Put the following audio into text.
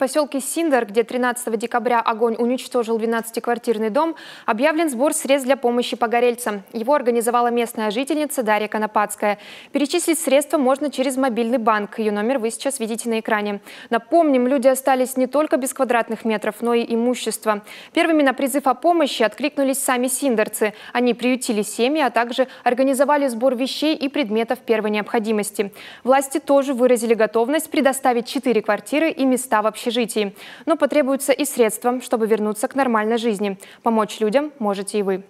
поселке Синдер, где 13 декабря огонь уничтожил 12-квартирный дом, объявлен сбор средств для помощи погорельцам. Его организовала местная жительница Дарья Конопадская. Перечислить средства можно через мобильный банк. Ее номер вы сейчас видите на экране. Напомним, люди остались не только без квадратных метров, но и имущества. Первыми на призыв о помощи откликнулись сами синдерцы. Они приютили семьи, а также организовали сбор вещей и предметов первой необходимости. Власти тоже выразили готовность предоставить 4 квартиры и места в общежитии общежитии. Но потребуются и средства, чтобы вернуться к нормальной жизни. Помочь людям можете и вы.